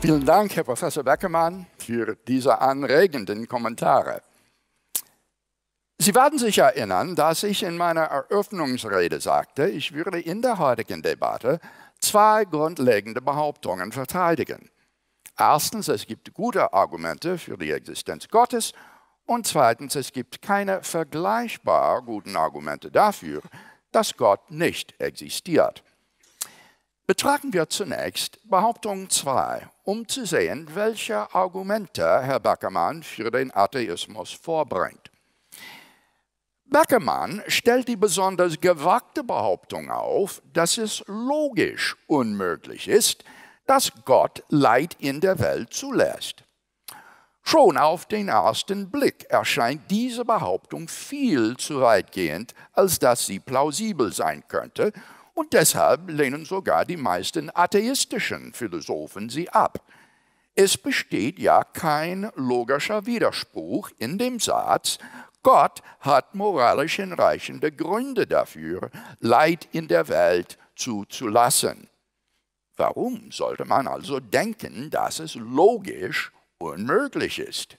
Vielen Dank, Herr Professor Beckermann, für diese anregenden Kommentare. Sie werden sich erinnern, dass ich in meiner Eröffnungsrede sagte, ich würde in der heutigen Debatte zwei grundlegende Behauptungen verteidigen. Erstens, es gibt gute Argumente für die Existenz Gottes und zweitens, es gibt keine vergleichbar guten Argumente dafür, dass Gott nicht existiert. Betrachten wir zunächst Behauptung 2, um zu sehen, welche Argumente Herr Beckermann für den Atheismus vorbringt. Beckermann stellt die besonders gewagte Behauptung auf, dass es logisch unmöglich ist, dass Gott Leid in der Welt zulässt. Schon auf den ersten Blick erscheint diese Behauptung viel zu weitgehend, als dass sie plausibel sein könnte, und deshalb lehnen sogar die meisten atheistischen Philosophen sie ab. Es besteht ja kein logischer Widerspruch in dem Satz, Gott hat moralisch hinreichende Gründe dafür, Leid in der Welt zuzulassen. Warum sollte man also denken, dass es logisch unmöglich ist.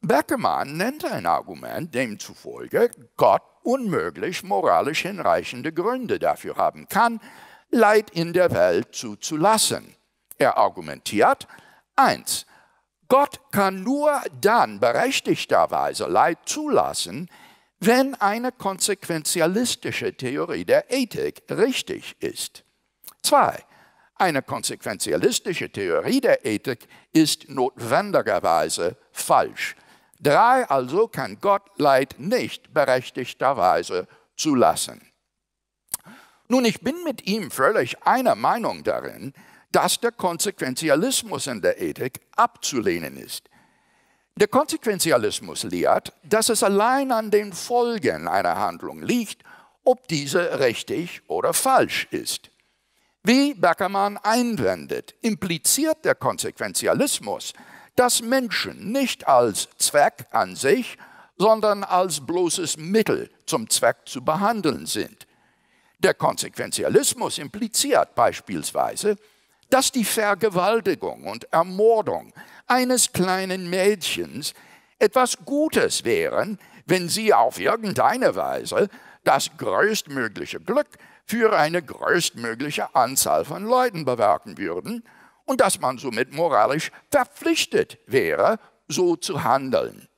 Beckemann nennt ein Argument, demzufolge Gott unmöglich moralisch hinreichende Gründe dafür haben kann, Leid in der Welt zuzulassen. Er argumentiert, 1. Gott kann nur dann berechtigterweise Leid zulassen, wenn eine konsequentialistische Theorie der Ethik richtig ist. 2. Eine konsequenzialistische Theorie der Ethik ist notwendigerweise falsch. Drei also kann Gott Leid nicht berechtigterweise zulassen. Nun, ich bin mit ihm völlig einer Meinung darin, dass der Konsequenzialismus in der Ethik abzulehnen ist. Der Konsequenzialismus lehrt, dass es allein an den Folgen einer Handlung liegt, ob diese richtig oder falsch ist. Wie Beckermann einwendet, impliziert der Konsequentialismus, dass Menschen nicht als Zweck an sich, sondern als bloßes Mittel zum Zweck zu behandeln sind. Der Konsequentialismus impliziert beispielsweise, dass die Vergewaltigung und Ermordung eines kleinen Mädchens etwas Gutes wären, wenn sie auf irgendeine Weise das größtmögliche Glück für eine größtmögliche Anzahl von Leuten bewirken würden und dass man somit moralisch verpflichtet wäre, so zu handeln.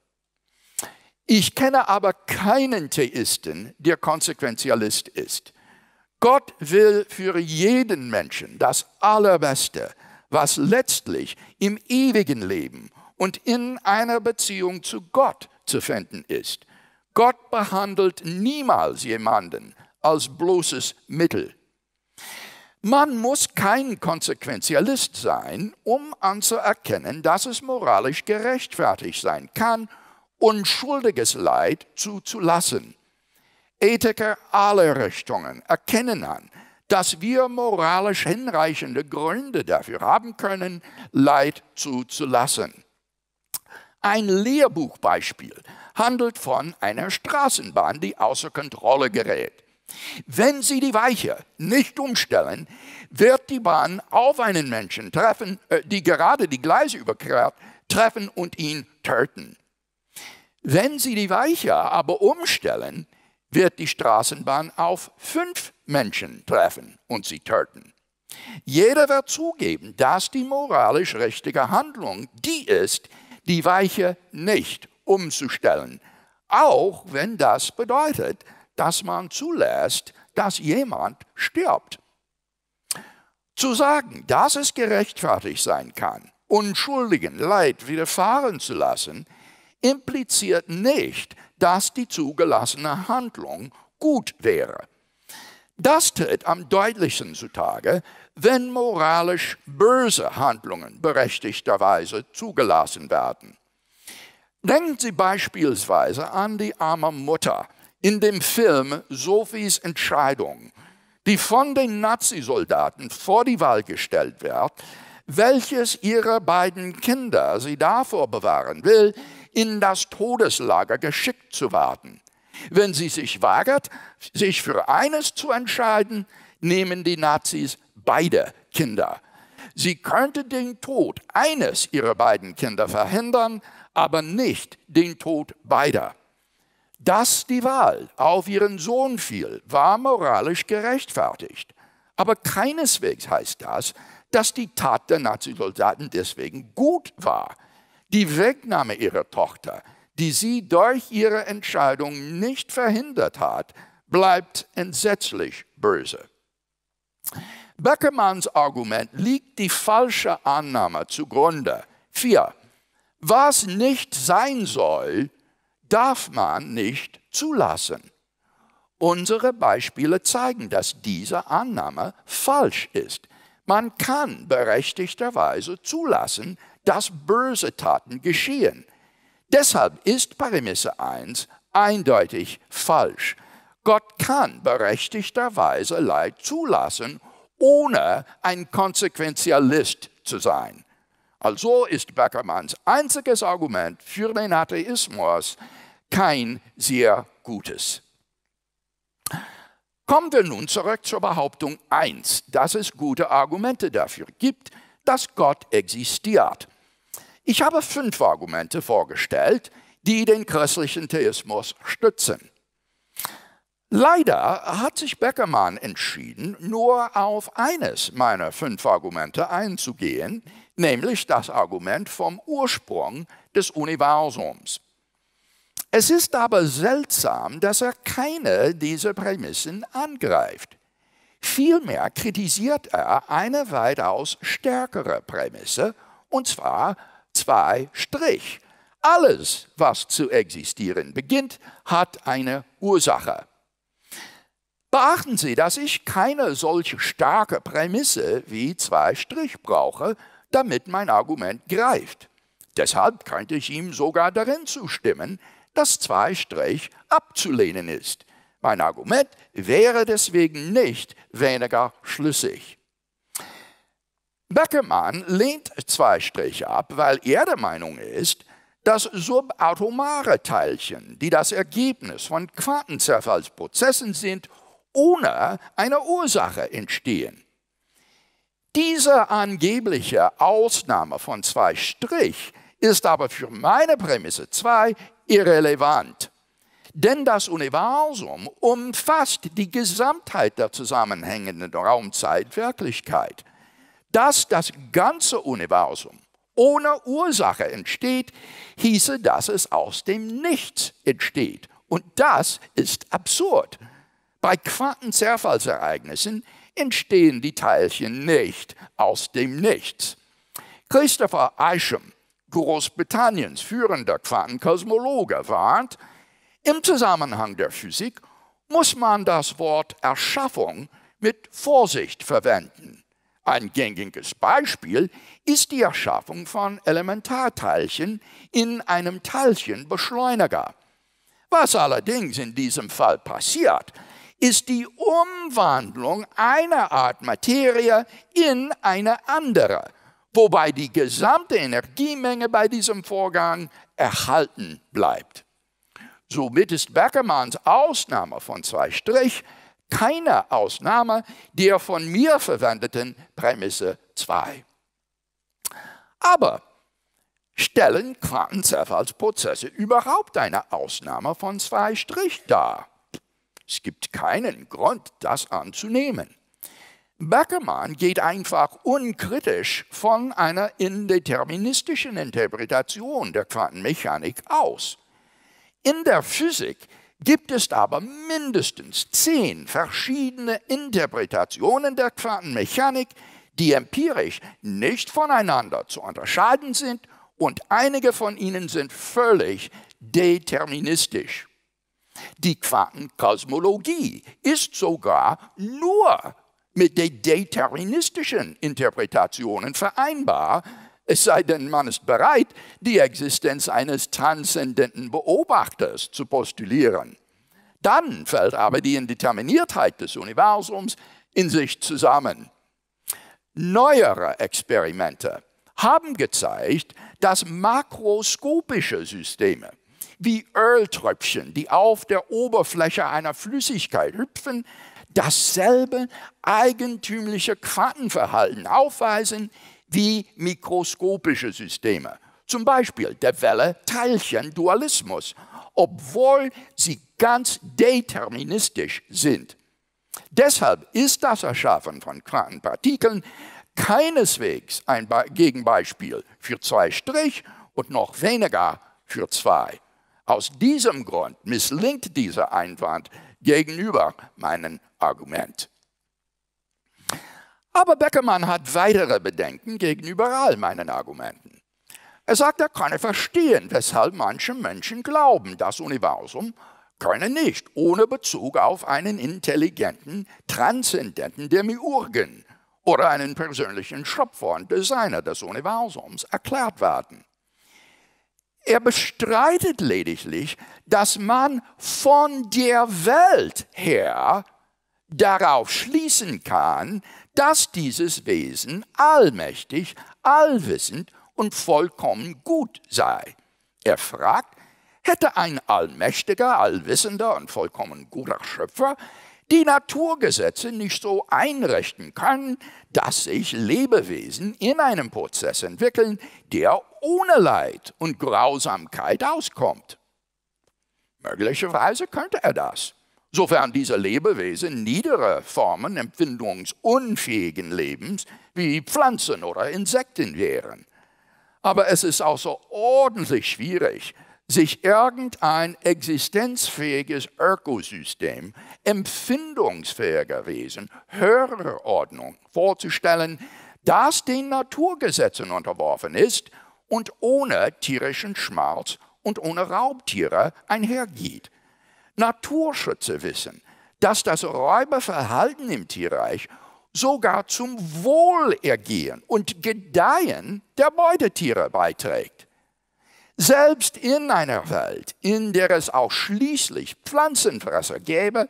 Ich kenne aber keinen Theisten, der Konsequenzialist ist. Gott will für jeden Menschen das Allerbeste, was letztlich im ewigen Leben und in einer Beziehung zu Gott zu finden ist. Gott behandelt niemals jemanden, als bloßes Mittel. Man muss kein Konsequenzialist sein, um anzuerkennen, dass es moralisch gerechtfertigt sein kann, unschuldiges Leid zuzulassen. Ethiker aller Richtungen erkennen an, dass wir moralisch hinreichende Gründe dafür haben können, Leid zuzulassen. Ein Lehrbuchbeispiel handelt von einer Straßenbahn, die außer Kontrolle gerät. Wenn Sie die Weiche nicht umstellen, wird die Bahn auf einen Menschen treffen, äh, die gerade die Gleise überquert, treffen und ihn töten. Wenn Sie die Weiche aber umstellen, wird die Straßenbahn auf fünf Menschen treffen und sie töten. Jeder wird zugeben, dass die moralisch richtige Handlung die ist, die Weiche nicht umzustellen, auch wenn das bedeutet, dass man zulässt, dass jemand stirbt. Zu sagen, dass es gerechtfertigt sein kann, Unschuldigen Leid widerfahren zu lassen, impliziert nicht, dass die zugelassene Handlung gut wäre. Das tritt am deutlichsten zutage, wenn moralisch böse Handlungen berechtigterweise zugelassen werden. Denken Sie beispielsweise an die arme Mutter, in dem Film Sophies Entscheidung, die von den Nazisoldaten vor die Wahl gestellt wird, welches ihrer beiden Kinder sie davor bewahren will, in das Todeslager geschickt zu werden. Wenn sie sich wagert, sich für eines zu entscheiden, nehmen die Nazis beide Kinder. Sie könnte den Tod eines ihrer beiden Kinder verhindern, aber nicht den Tod beider dass die Wahl auf ihren Sohn fiel, war moralisch gerechtfertigt. Aber keineswegs heißt das, dass die Tat der Nazisoldaten deswegen gut war. Die Wegnahme ihrer Tochter, die sie durch ihre Entscheidung nicht verhindert hat, bleibt entsetzlich böse. Beckermanns Argument liegt die falsche Annahme zugrunde. Vier, was nicht sein soll, darf man nicht zulassen. Unsere Beispiele zeigen, dass diese Annahme falsch ist. Man kann berechtigterweise zulassen, dass böse Taten geschehen. Deshalb ist Prämisse 1 eindeutig falsch. Gott kann berechtigterweise Leid zulassen, ohne ein Konsequentialist zu sein. Also ist Beckermanns einziges Argument für den Atheismus, kein sehr gutes. Kommen wir nun zurück zur Behauptung 1, dass es gute Argumente dafür gibt, dass Gott existiert. Ich habe fünf Argumente vorgestellt, die den christlichen Theismus stützen. Leider hat sich Beckermann entschieden, nur auf eines meiner fünf Argumente einzugehen, nämlich das Argument vom Ursprung des Universums. Es ist aber seltsam, dass er keine dieser Prämissen angreift. Vielmehr kritisiert er eine weitaus stärkere Prämisse, und zwar zwei Strich. Alles, was zu existieren beginnt, hat eine Ursache. Beachten Sie, dass ich keine solche starke Prämisse wie zwei Strich brauche, damit mein Argument greift. Deshalb könnte ich ihm sogar darin zustimmen, dass Zweistreich abzulehnen ist. Mein Argument wäre deswegen nicht weniger schlüssig. Beckermann lehnt Zweistriche ab, weil er der Meinung ist, dass subatomare Teilchen, die das Ergebnis von Quantenzerfallsprozessen sind, ohne eine Ursache entstehen. Diese angebliche Ausnahme von Zweistrich ist aber für meine Prämisse 2 irrelevant. Denn das Universum umfasst die Gesamtheit der zusammenhängenden Raumzeitwirklichkeit. Dass das ganze Universum ohne Ursache entsteht, hieße, dass es aus dem Nichts entsteht. Und das ist absurd. Bei Quantenzerfallsereignissen entstehen die Teilchen nicht aus dem Nichts. Christopher Isham Großbritanniens führender Quantenkosmologe warnt, im Zusammenhang der Physik muss man das Wort Erschaffung mit Vorsicht verwenden. Ein gängiges Beispiel ist die Erschaffung von Elementarteilchen in einem Teilchenbeschleuniger. Was allerdings in diesem Fall passiert, ist die Umwandlung einer Art Materie in eine andere wobei die gesamte Energiemenge bei diesem Vorgang erhalten bleibt. Somit ist Beckermanns Ausnahme von zwei Strich keine Ausnahme der von mir verwendeten Prämisse 2. Aber stellen Quantenzerfallsprozesse überhaupt eine Ausnahme von zwei Strich dar? Es gibt keinen Grund, das anzunehmen. Beckermann geht einfach unkritisch von einer indeterministischen Interpretation der Quantenmechanik aus. In der Physik gibt es aber mindestens zehn verschiedene Interpretationen der Quantenmechanik, die empirisch nicht voneinander zu unterscheiden sind und einige von ihnen sind völlig deterministisch. Die Quantenkosmologie ist sogar nur mit den deterministischen Interpretationen vereinbar, es sei denn, man ist bereit, die Existenz eines transzendenten Beobachters zu postulieren. Dann fällt aber die Indeterminiertheit des Universums in sich zusammen. Neuere Experimente haben gezeigt, dass makroskopische Systeme wie Öltröpfchen, die auf der Oberfläche einer Flüssigkeit hüpfen, dasselbe eigentümliche Quantenverhalten aufweisen wie mikroskopische Systeme. Zum Beispiel der Welle-Teilchen-Dualismus, obwohl sie ganz deterministisch sind. Deshalb ist das Erschaffen von Quantenpartikeln keineswegs ein Gegenbeispiel für zwei Strich und noch weniger für zwei. Aus diesem Grund misslingt dieser Einwand gegenüber meinen Argument. Aber Beckermann hat weitere Bedenken gegenüber all meinen Argumenten. Er sagt, er könne verstehen, weshalb manche Menschen glauben, das Universum könne nicht ohne Bezug auf einen intelligenten, transzendenten Demiurgen oder einen persönlichen Schöpfer und Designer des Universums erklärt werden. Er bestreitet lediglich, dass man von der Welt her darauf schließen kann, dass dieses Wesen allmächtig, allwissend und vollkommen gut sei. Er fragt, hätte ein allmächtiger, allwissender und vollkommen guter Schöpfer die Naturgesetze nicht so einrichten können, dass sich Lebewesen in einem Prozess entwickeln, der ohne Leid und Grausamkeit auskommt. Möglicherweise könnte er das sofern diese Lebewesen niedere Formen empfindungsunfähigen Lebens wie Pflanzen oder Insekten wären. Aber es ist außerordentlich schwierig, sich irgendein existenzfähiges Ökosystem empfindungsfähiger Wesen höherer Ordnung vorzustellen, das den Naturgesetzen unterworfen ist und ohne tierischen Schmerz und ohne Raubtiere einhergeht. Naturschützer wissen, dass das Räuberverhalten im Tierreich sogar zum Wohlergehen und Gedeihen der Beutetiere beiträgt. Selbst in einer Welt, in der es auch schließlich Pflanzenfresser gäbe,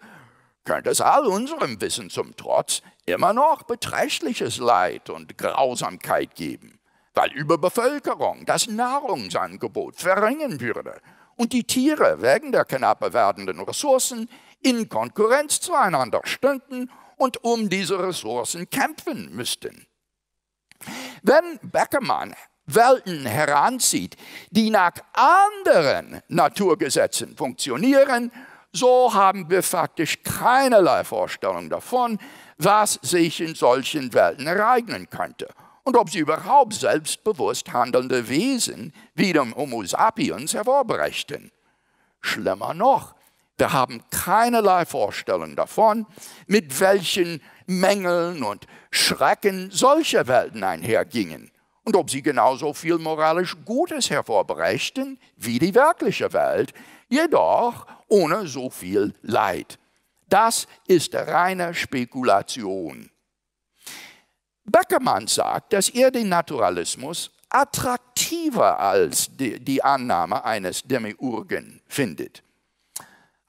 könnte es all unserem Wissen zum Trotz immer noch beträchtliches Leid und Grausamkeit geben, weil Überbevölkerung das Nahrungsangebot verringern würde und die Tiere wegen der knapper werdenden Ressourcen in Konkurrenz zueinander stünden und um diese Ressourcen kämpfen müssten. Wenn Beckermann Welten heranzieht, die nach anderen Naturgesetzen funktionieren, so haben wir faktisch keinerlei Vorstellung davon, was sich in solchen Welten ereignen könnte und ob sie überhaupt selbstbewusst handelnde Wesen wie dem Homo sapiens hervorbrächten. Schlimmer noch, wir haben keinerlei Vorstellung davon, mit welchen Mängeln und Schrecken solche Welten einhergingen und ob sie genauso viel moralisch Gutes hervorbrächten wie die wirkliche Welt, jedoch ohne so viel Leid. Das ist reine Spekulation. Beckermann sagt, dass er den Naturalismus attraktiver als die, die Annahme eines Demiurgen findet.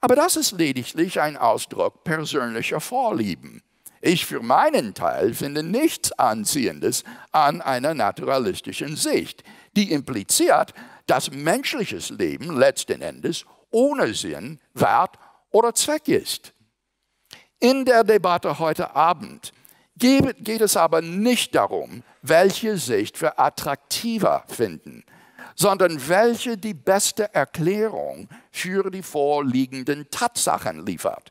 Aber das ist lediglich ein Ausdruck persönlicher Vorlieben. Ich für meinen Teil finde nichts Anziehendes an einer naturalistischen Sicht, die impliziert, dass menschliches Leben letzten Endes ohne Sinn, Wert oder Zweck ist. In der Debatte heute Abend geht es aber nicht darum, welche Sicht wir attraktiver finden, sondern welche die beste Erklärung für die vorliegenden Tatsachen liefert.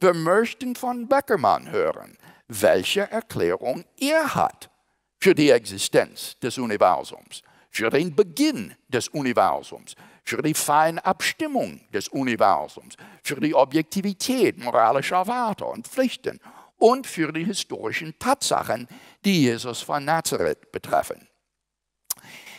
Wir möchten von Beckermann hören, welche Erklärung er hat für die Existenz des Universums, für den Beginn des Universums, für die Feinabstimmung des Universums, für die Objektivität moralischer Werte und Pflichten und für die historischen Tatsachen, die Jesus von Nazareth betreffen.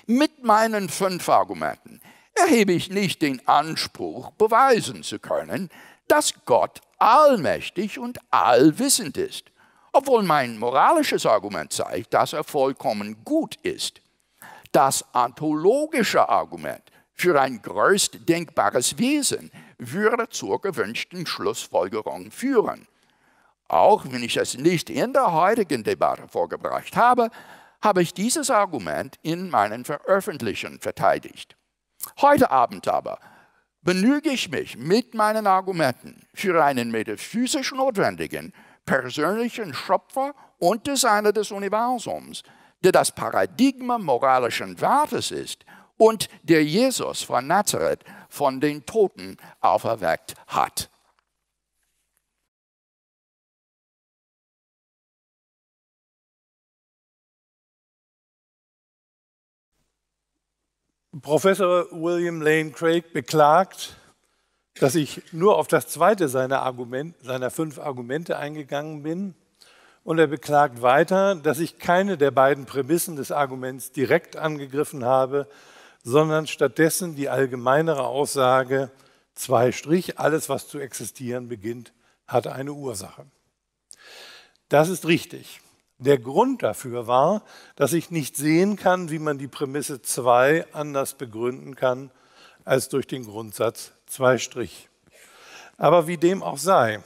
Mit meinen fünf Argumenten erhebe ich nicht den Anspruch, beweisen zu können, dass Gott allmächtig und allwissend ist, obwohl mein moralisches Argument zeigt, dass er vollkommen gut ist. Das anthologische Argument für ein größt denkbares Wesen würde zur gewünschten Schlussfolgerung führen. Auch wenn ich es nicht in der heutigen Debatte vorgebracht habe, habe ich dieses Argument in meinen Veröffentlichungen verteidigt. Heute Abend aber benüge ich mich mit meinen Argumenten für einen metaphysisch notwendigen persönlichen Schöpfer und Designer des Universums, der das Paradigma moralischen Wertes ist und der Jesus von Nazareth von den Toten auferweckt hat. Professor William Lane Craig beklagt, dass ich nur auf das zweite seiner, Argument, seiner fünf Argumente eingegangen bin. Und er beklagt weiter, dass ich keine der beiden Prämissen des Arguments direkt angegriffen habe, sondern stattdessen die allgemeinere Aussage, zwei Strich, alles, was zu existieren beginnt, hat eine Ursache. Das ist richtig. Der Grund dafür war, dass ich nicht sehen kann, wie man die Prämisse 2 anders begründen kann als durch den Grundsatz 2 Strich. Aber wie dem auch sei,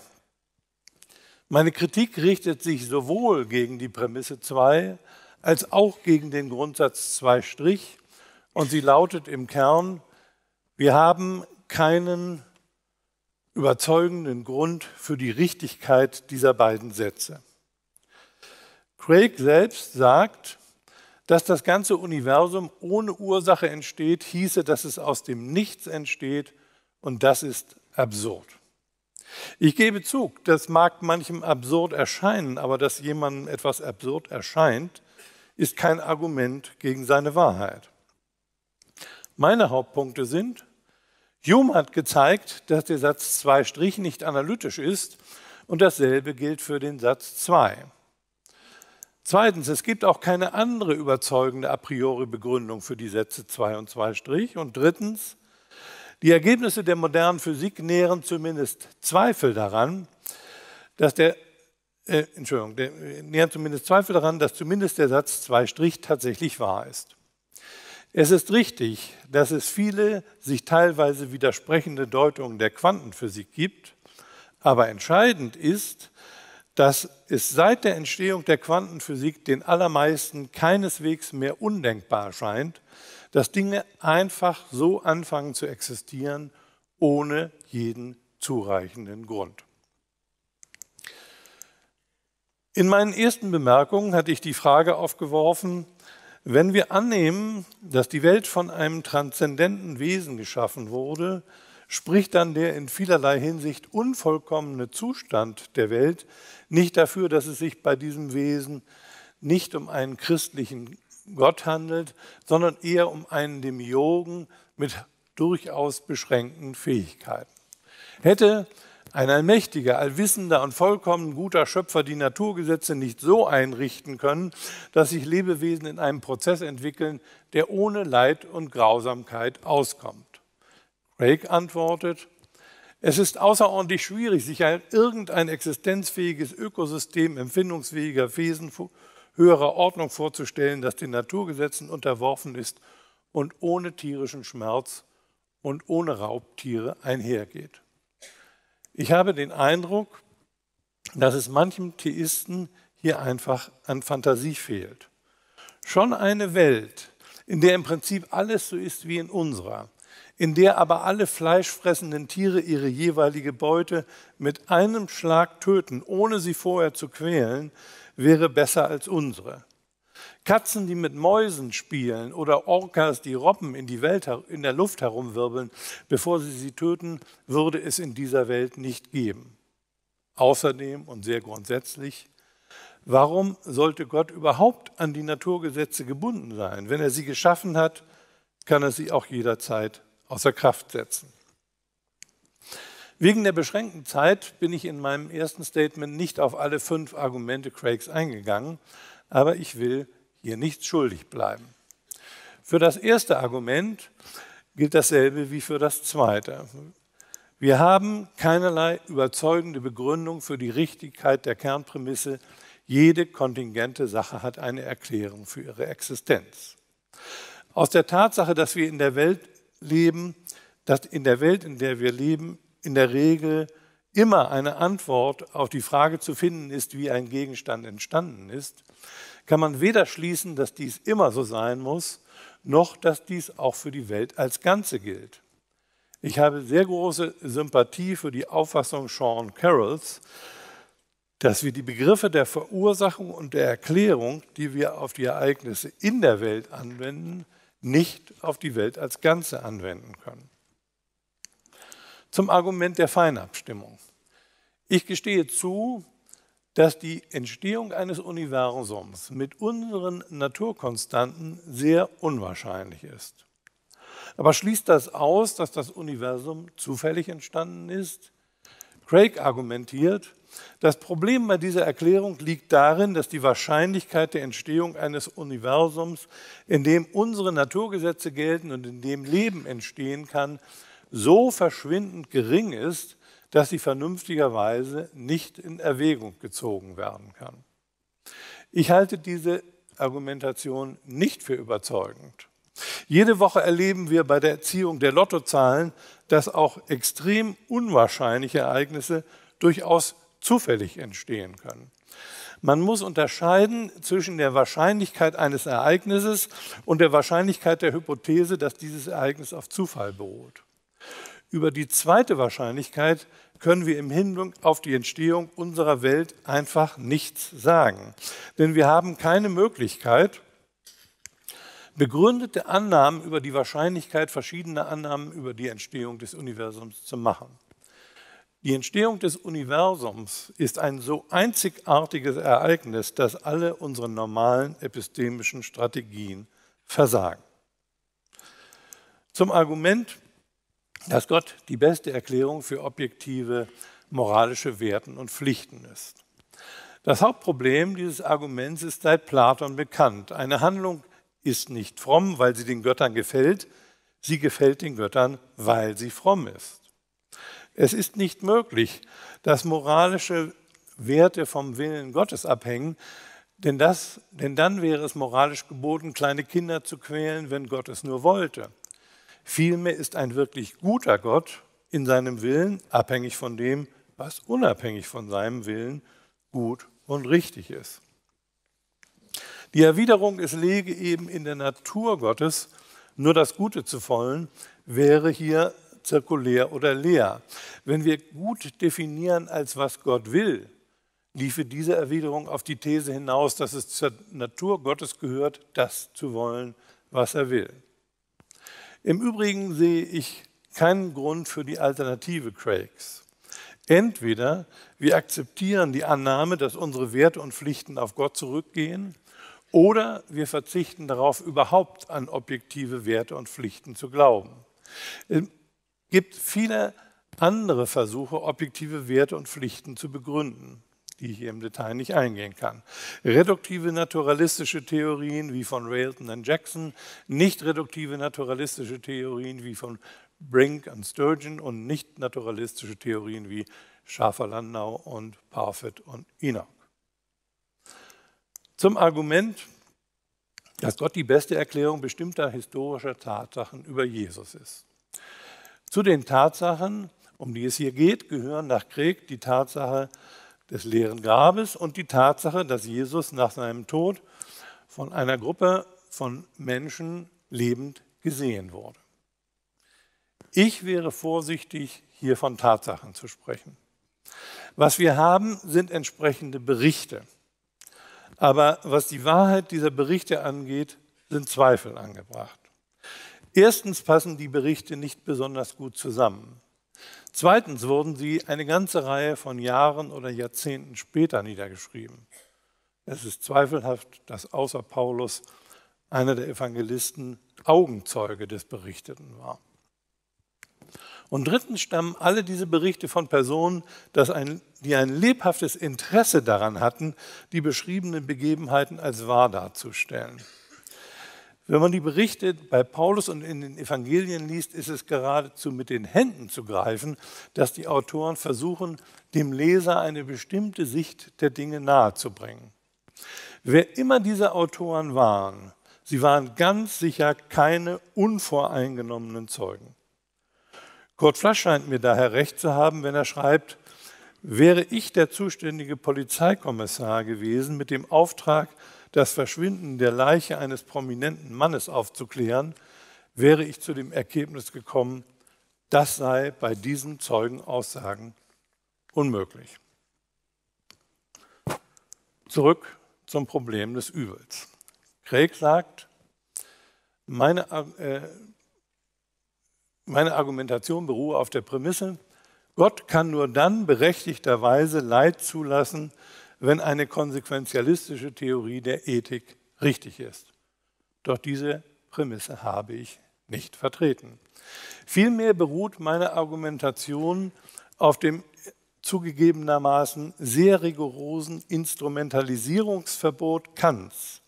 meine Kritik richtet sich sowohl gegen die Prämisse 2 als auch gegen den Grundsatz 2 Strich und sie lautet im Kern, wir haben keinen überzeugenden Grund für die Richtigkeit dieser beiden Sätze. Craig selbst sagt, dass das ganze Universum ohne Ursache entsteht, hieße, dass es aus dem Nichts entsteht und das ist absurd. Ich gebe zu, das mag manchem absurd erscheinen, aber dass jemandem etwas absurd erscheint, ist kein Argument gegen seine Wahrheit. Meine Hauptpunkte sind, Hume hat gezeigt, dass der Satz 2' nicht analytisch ist und dasselbe gilt für den Satz 2. Zweitens, es gibt auch keine andere überzeugende a priori Begründung für die Sätze 2 und 2'. Strich. Und drittens, die Ergebnisse der modernen Physik nähren zumindest Zweifel daran, dass der äh, Entschuldigung, der, nähern zumindest Zweifel daran, dass zumindest der Satz 2' Strich tatsächlich wahr ist. Es ist richtig, dass es viele sich teilweise widersprechende Deutungen der Quantenphysik gibt, aber entscheidend ist, dass es seit der Entstehung der Quantenphysik den allermeisten keineswegs mehr undenkbar scheint, dass Dinge einfach so anfangen zu existieren, ohne jeden zureichenden Grund. In meinen ersten Bemerkungen hatte ich die Frage aufgeworfen, wenn wir annehmen, dass die Welt von einem transzendenten Wesen geschaffen wurde, spricht dann der in vielerlei Hinsicht unvollkommene Zustand der Welt nicht dafür, dass es sich bei diesem Wesen nicht um einen christlichen Gott handelt, sondern eher um einen Demiogen mit durchaus beschränkten Fähigkeiten. Hätte ein allmächtiger, allwissender und vollkommen guter Schöpfer die Naturgesetze nicht so einrichten können, dass sich Lebewesen in einem Prozess entwickeln, der ohne Leid und Grausamkeit auskommt. Craig antwortet, es ist außerordentlich schwierig, sich ein, irgendein existenzfähiges Ökosystem empfindungsfähiger Wesen höherer Ordnung vorzustellen, das den Naturgesetzen unterworfen ist und ohne tierischen Schmerz und ohne Raubtiere einhergeht. Ich habe den Eindruck, dass es manchem Theisten hier einfach an Fantasie fehlt. Schon eine Welt, in der im Prinzip alles so ist wie in unserer, in der aber alle fleischfressenden Tiere ihre jeweilige Beute mit einem Schlag töten, ohne sie vorher zu quälen, wäre besser als unsere. Katzen, die mit Mäusen spielen oder Orcas, die Robben in, die Welt, in der Luft herumwirbeln, bevor sie sie töten, würde es in dieser Welt nicht geben. Außerdem und sehr grundsätzlich, warum sollte Gott überhaupt an die Naturgesetze gebunden sein? Wenn er sie geschaffen hat, kann er sie auch jederzeit außer Kraft setzen. Wegen der beschränkten Zeit bin ich in meinem ersten Statement nicht auf alle fünf Argumente Craigs eingegangen, aber ich will hier nichts schuldig bleiben. Für das erste Argument gilt dasselbe wie für das zweite. Wir haben keinerlei überzeugende Begründung für die Richtigkeit der Kernprämisse, jede kontingente Sache hat eine Erklärung für ihre Existenz. Aus der Tatsache, dass wir in der Welt leben, dass in der Welt, in der wir leben, in der Regel immer eine Antwort auf die Frage zu finden ist, wie ein Gegenstand entstanden ist, kann man weder schließen, dass dies immer so sein muss, noch dass dies auch für die Welt als Ganze gilt. Ich habe sehr große Sympathie für die Auffassung Sean Carrolls, dass wir die Begriffe der Verursachung und der Erklärung, die wir auf die Ereignisse in der Welt anwenden, nicht auf die Welt als Ganze anwenden können. Zum Argument der Feinabstimmung. Ich gestehe zu, dass die Entstehung eines Universums mit unseren Naturkonstanten sehr unwahrscheinlich ist. Aber schließt das aus, dass das Universum zufällig entstanden ist? Craig argumentiert, das Problem bei dieser Erklärung liegt darin, dass die Wahrscheinlichkeit der Entstehung eines Universums, in dem unsere Naturgesetze gelten und in dem Leben entstehen kann, so verschwindend gering ist, dass sie vernünftigerweise nicht in Erwägung gezogen werden kann. Ich halte diese Argumentation nicht für überzeugend. Jede Woche erleben wir bei der Erziehung der Lottozahlen, dass auch extrem unwahrscheinliche Ereignisse durchaus zufällig entstehen können. Man muss unterscheiden zwischen der Wahrscheinlichkeit eines Ereignisses und der Wahrscheinlichkeit der Hypothese, dass dieses Ereignis auf Zufall beruht. Über die zweite Wahrscheinlichkeit können wir im Hinblick auf die Entstehung unserer Welt einfach nichts sagen. Denn wir haben keine Möglichkeit, begründete Annahmen über die Wahrscheinlichkeit verschiedener Annahmen über die Entstehung des Universums zu machen. Die Entstehung des Universums ist ein so einzigartiges Ereignis, dass alle unsere normalen epistemischen Strategien versagen. Zum Argument, dass Gott die beste Erklärung für objektive moralische Werten und Pflichten ist. Das Hauptproblem dieses Arguments ist seit Platon bekannt. Eine Handlung ist nicht fromm, weil sie den Göttern gefällt, sie gefällt den Göttern, weil sie fromm ist. Es ist nicht möglich, dass moralische Werte vom Willen Gottes abhängen, denn, das, denn dann wäre es moralisch geboten, kleine Kinder zu quälen, wenn Gott es nur wollte. Vielmehr ist ein wirklich guter Gott in seinem Willen abhängig von dem, was unabhängig von seinem Willen gut und richtig ist. Die Erwiderung, es lege eben in der Natur Gottes, nur das Gute zu wollen, wäre hier zirkulär oder leer. Wenn wir gut definieren, als was Gott will, liefe diese Erwiderung auf die These hinaus, dass es zur Natur Gottes gehört, das zu wollen, was er will. Im Übrigen sehe ich keinen Grund für die Alternative Craigs. Entweder wir akzeptieren die Annahme, dass unsere Werte und Pflichten auf Gott zurückgehen, oder wir verzichten darauf, überhaupt an objektive Werte und Pflichten zu glauben gibt viele andere Versuche, objektive Werte und Pflichten zu begründen, die ich hier im Detail nicht eingehen kann. Reduktive naturalistische Theorien wie von Railton und Jackson, nicht reduktive naturalistische Theorien wie von Brink und Sturgeon und nicht naturalistische Theorien wie Schafer Landau und Parfit und Enoch. Zum Argument, dass Gott die beste Erklärung bestimmter historischer Tatsachen über Jesus ist. Zu den Tatsachen, um die es hier geht, gehören nach Krieg die Tatsache des leeren Grabes und die Tatsache, dass Jesus nach seinem Tod von einer Gruppe von Menschen lebend gesehen wurde. Ich wäre vorsichtig, hier von Tatsachen zu sprechen. Was wir haben, sind entsprechende Berichte. Aber was die Wahrheit dieser Berichte angeht, sind Zweifel angebracht. Erstens passen die Berichte nicht besonders gut zusammen. Zweitens wurden sie eine ganze Reihe von Jahren oder Jahrzehnten später niedergeschrieben. Es ist zweifelhaft, dass außer Paulus einer der Evangelisten Augenzeuge des Berichteten war. Und drittens stammen alle diese Berichte von Personen, ein, die ein lebhaftes Interesse daran hatten, die beschriebenen Begebenheiten als wahr darzustellen. Wenn man die Berichte bei Paulus und in den Evangelien liest, ist es geradezu mit den Händen zu greifen, dass die Autoren versuchen, dem Leser eine bestimmte Sicht der Dinge nahezubringen. Wer immer diese Autoren waren, sie waren ganz sicher keine unvoreingenommenen Zeugen. Kurt Flasch scheint mir daher recht zu haben, wenn er schreibt, Wäre ich der zuständige Polizeikommissar gewesen mit dem Auftrag, das Verschwinden der Leiche eines prominenten Mannes aufzuklären, wäre ich zu dem Ergebnis gekommen, das sei bei diesen Zeugenaussagen unmöglich. Zurück zum Problem des Übels. Craig sagt, meine, äh, meine Argumentation beruhe auf der Prämisse, Gott kann nur dann berechtigterweise Leid zulassen, wenn eine konsequenzialistische Theorie der Ethik richtig ist. Doch diese Prämisse habe ich nicht vertreten. Vielmehr beruht meine Argumentation auf dem zugegebenermaßen sehr rigorosen Instrumentalisierungsverbot Kants.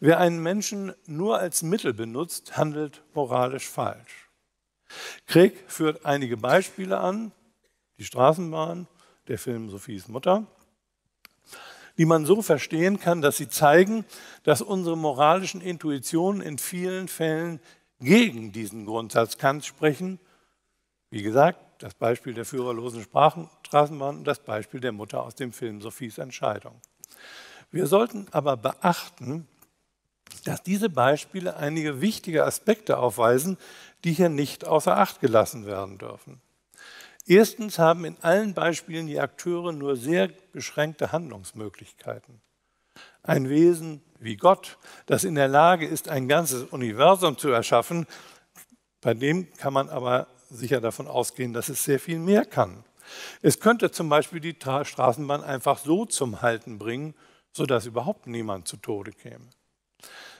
Wer einen Menschen nur als Mittel benutzt, handelt moralisch falsch. Krieg führt einige Beispiele an, die Straßenbahn, der Film Sophies Mutter, die man so verstehen kann, dass sie zeigen, dass unsere moralischen Intuitionen in vielen Fällen gegen diesen Grundsatz Kant sprechen. Wie gesagt, das Beispiel der führerlosen Sprachen, Straßenbahn und das Beispiel der Mutter aus dem Film Sophies Entscheidung. Wir sollten aber beachten, dass diese Beispiele einige wichtige Aspekte aufweisen, die hier nicht außer Acht gelassen werden dürfen. Erstens haben in allen Beispielen die Akteure nur sehr beschränkte Handlungsmöglichkeiten. Ein Wesen wie Gott, das in der Lage ist, ein ganzes Universum zu erschaffen, bei dem kann man aber sicher davon ausgehen, dass es sehr viel mehr kann. Es könnte zum Beispiel die Straßenbahn einfach so zum Halten bringen, sodass überhaupt niemand zu Tode käme.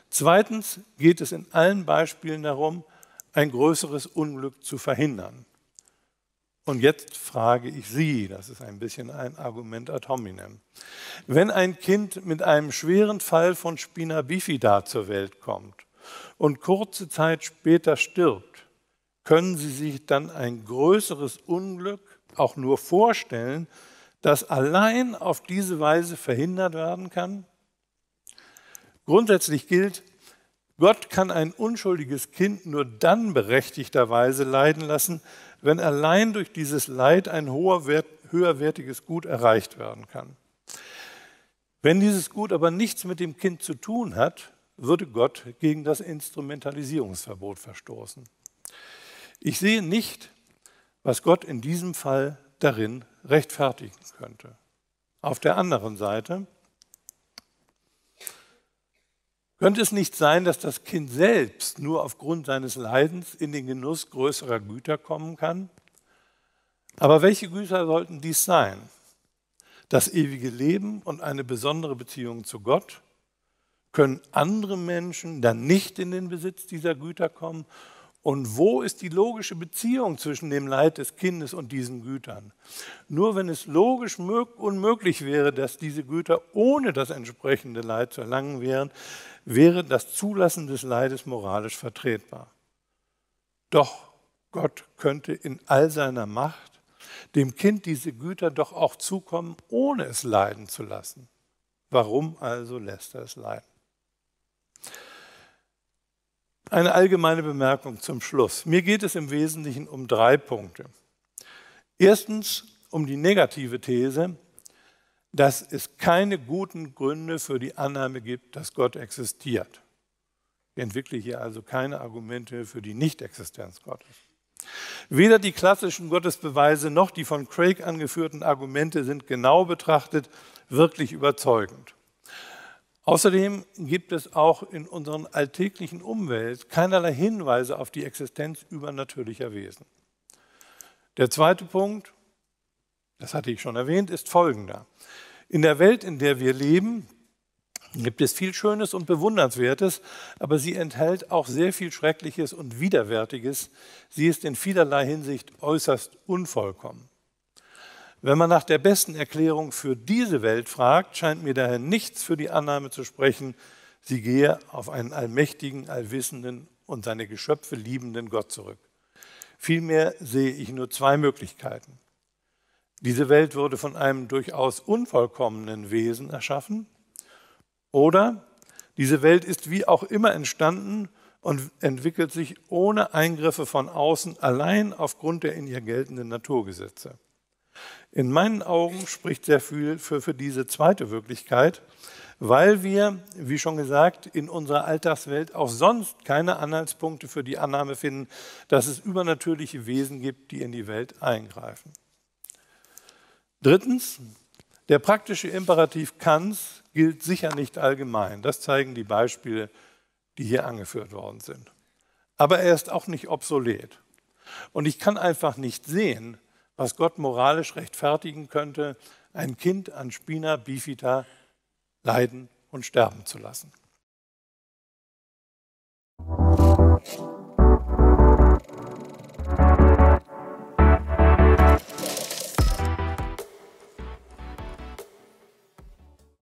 Zweitens geht es in allen Beispielen darum, ein größeres Unglück zu verhindern. Und jetzt frage ich Sie, das ist ein bisschen ein Argument ad hominem. Wenn ein Kind mit einem schweren Fall von Spina bifida zur Welt kommt und kurze Zeit später stirbt, können Sie sich dann ein größeres Unglück auch nur vorstellen, das allein auf diese Weise verhindert werden kann? Grundsätzlich gilt, Gott kann ein unschuldiges Kind nur dann berechtigterweise leiden lassen, wenn allein durch dieses Leid ein Wert, höherwertiges Gut erreicht werden kann. Wenn dieses Gut aber nichts mit dem Kind zu tun hat, würde Gott gegen das Instrumentalisierungsverbot verstoßen. Ich sehe nicht, was Gott in diesem Fall darin rechtfertigen könnte. Auf der anderen Seite könnte es nicht sein, dass das Kind selbst nur aufgrund seines Leidens in den Genuss größerer Güter kommen kann? Aber welche Güter sollten dies sein? Das ewige Leben und eine besondere Beziehung zu Gott? Können andere Menschen dann nicht in den Besitz dieser Güter kommen? Und wo ist die logische Beziehung zwischen dem Leid des Kindes und diesen Gütern? Nur wenn es logisch unmöglich wäre, dass diese Güter ohne das entsprechende Leid zu erlangen wären, wäre das Zulassen des Leides moralisch vertretbar. Doch Gott könnte in all seiner Macht dem Kind diese Güter doch auch zukommen, ohne es leiden zu lassen. Warum also lässt er es leiden? Eine allgemeine Bemerkung zum Schluss. Mir geht es im Wesentlichen um drei Punkte. Erstens um die negative These, dass es keine guten Gründe für die Annahme gibt, dass Gott existiert. Ich entwickle hier also keine Argumente für die Nichtexistenz Gottes. Weder die klassischen Gottesbeweise noch die von Craig angeführten Argumente sind genau betrachtet wirklich überzeugend. Außerdem gibt es auch in unserer alltäglichen Umwelt keinerlei Hinweise auf die Existenz übernatürlicher Wesen. Der zweite Punkt, das hatte ich schon erwähnt, ist folgender. In der Welt, in der wir leben, gibt es viel Schönes und Bewundernswertes, aber sie enthält auch sehr viel Schreckliches und Widerwärtiges. Sie ist in vielerlei Hinsicht äußerst unvollkommen. Wenn man nach der besten Erklärung für diese Welt fragt, scheint mir daher nichts für die Annahme zu sprechen, sie gehe auf einen allmächtigen, allwissenden und seine Geschöpfe liebenden Gott zurück. Vielmehr sehe ich nur zwei Möglichkeiten. Diese Welt wurde von einem durchaus unvollkommenen Wesen erschaffen. Oder diese Welt ist wie auch immer entstanden und entwickelt sich ohne Eingriffe von außen allein aufgrund der in ihr geltenden Naturgesetze. In meinen Augen spricht sehr viel für, für diese zweite Wirklichkeit, weil wir, wie schon gesagt, in unserer Alltagswelt auch sonst keine Anhaltspunkte für die Annahme finden, dass es übernatürliche Wesen gibt, die in die Welt eingreifen. Drittens, der praktische Imperativ Kants gilt sicher nicht allgemein. Das zeigen die Beispiele, die hier angeführt worden sind. Aber er ist auch nicht obsolet. Und ich kann einfach nicht sehen, was Gott moralisch rechtfertigen könnte, ein Kind an Spina bifida leiden und sterben zu lassen.